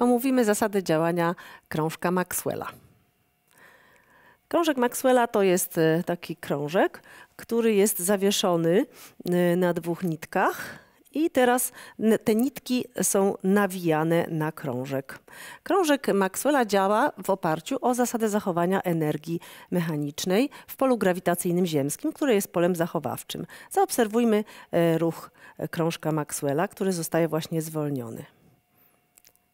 omówimy zasady działania krążka Maxwella. Krążek Maxwella to jest e, taki krążek, który jest zawieszony e, na dwóch nitkach. I teraz te nitki są nawijane na krążek. Krążek Maxwella działa w oparciu o zasadę zachowania energii mechanicznej w polu grawitacyjnym ziemskim, które jest polem zachowawczym. Zaobserwujmy e, ruch krążka Maxwella, który zostaje właśnie zwolniony.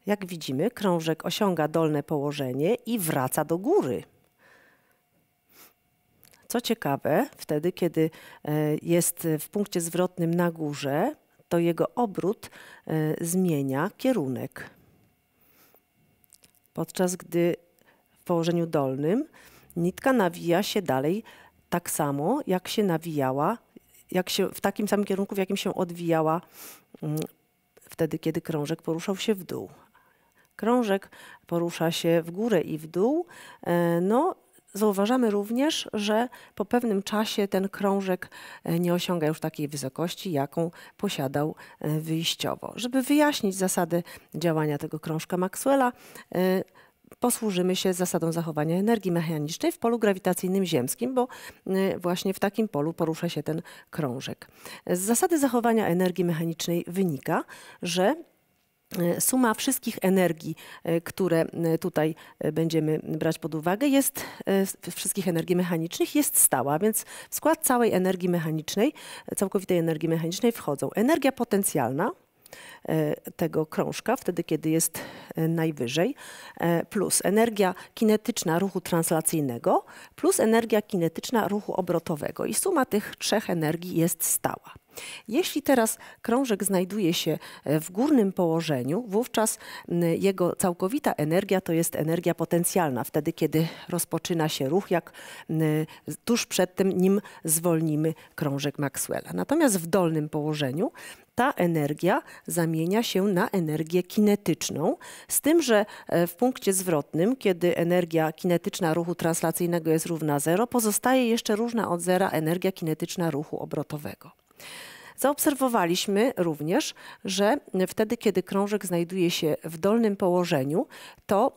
Jak widzimy, krążek osiąga dolne położenie i wraca do góry. Co ciekawe, wtedy, kiedy e, jest w punkcie zwrotnym na górze, to jego obrót e, zmienia kierunek. Podczas gdy w położeniu dolnym nitka nawija się dalej tak samo, jak się nawijała, jak się, w takim samym kierunku, w jakim się odwijała mm, wtedy, kiedy krążek poruszał się w dół. Krążek porusza się w górę i w dół. E, no, zauważamy również, że po pewnym czasie ten krążek e, nie osiąga już takiej wysokości, jaką posiadał e, wyjściowo. Żeby wyjaśnić zasady działania tego krążka Maxwella, posłużymy się zasadą zachowania energii mechanicznej w polu grawitacyjnym ziemskim, bo właśnie w takim polu porusza się ten krążek. Z zasady zachowania energii mechanicznej wynika, że E, suma wszystkich energii, e, które e, tutaj będziemy brać pod uwagę, jest wszystkich energii mechanicznych jest stała, więc w skład całej energii mechanicznej, całkowitej energii mechanicznej wchodzą energia potencjalna, E, tego krążka, wtedy kiedy jest e, najwyżej, e, plus energia kinetyczna ruchu translacyjnego, plus energia kinetyczna ruchu obrotowego. I suma tych trzech energii jest stała. Jeśli teraz krążek znajduje się w górnym położeniu, wówczas jego całkowita energia to jest energia potencjalna, wtedy kiedy rozpoczyna się ruch, jak tuż przed tym, nim zwolnimy krążek Maxwella. Natomiast w dolnym położeniu ta energia zamienia się na energię kinetyczną, z tym, że e, w punkcie zwrotnym, kiedy energia kinetyczna ruchu translacyjnego jest równa zero, pozostaje jeszcze różna od zera energia kinetyczna ruchu obrotowego. Zaobserwowaliśmy również, że wtedy, kiedy krążek znajduje się w dolnym położeniu, to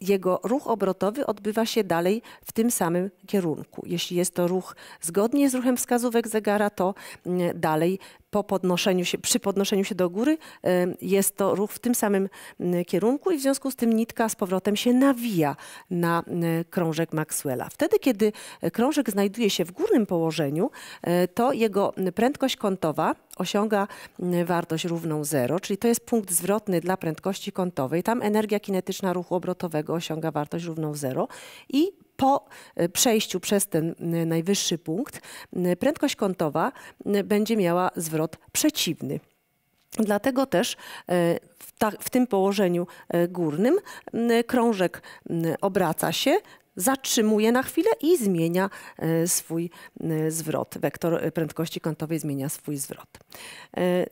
jego ruch obrotowy odbywa się dalej w tym samym kierunku. Jeśli jest to ruch zgodnie z ruchem wskazówek zegara, to dalej po podnoszeniu się, przy podnoszeniu się do góry jest to ruch w tym samym kierunku i w związku z tym nitka z powrotem się nawija na krążek Maxwella. Wtedy, kiedy e, krążek znajduje się w górnym położeniu, e, to jego prędkość kątowa osiąga wartość równą 0, czyli to jest punkt zwrotny dla prędkości kątowej. Tam energia kinetyczna ruchu obrotowego osiąga wartość równą 0 i po e, przejściu przez ten e, najwyższy punkt prędkość kątowa będzie miała zwrot przeciwny. Dlatego też e, w, ta, w, tym położeniu górnym krążek obraca się zatrzymuje na chwilę i zmienia e, swój e, zwrot. Wektor e, prędkości kątowej zmienia swój zwrot.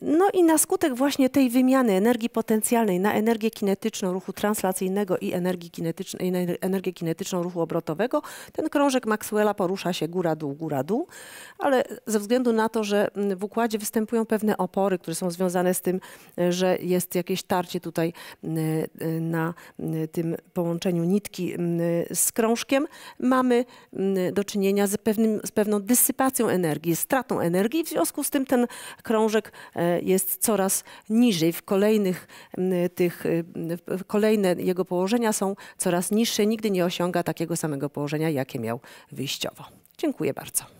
No i na skutek właśnie tej wymiany energii potencjalnej na energię kinetyczną ruchu translacyjnego i energię kinetyczną, i energię kinetyczną ruchu obrotowego, ten krążek Maxwella porusza się góra-dół, góra-dół, ale ze względu na to, że w układzie występują pewne opory, które są związane z tym, że jest jakieś tarcie tutaj na tym połączeniu nitki z krążkiem, krążkiem mamy mm, do czynienia z, pewnym, z pewną dysypacją energii, stratą energii. W związku z tym ten krążek e, jest coraz niżej. W kolejnych mm, tych, y, kolejne jego położenia są coraz niższe. Nigdy nie osiąga takiego samego położenia, jakie miał wyjściowo. Dziękuję bardzo.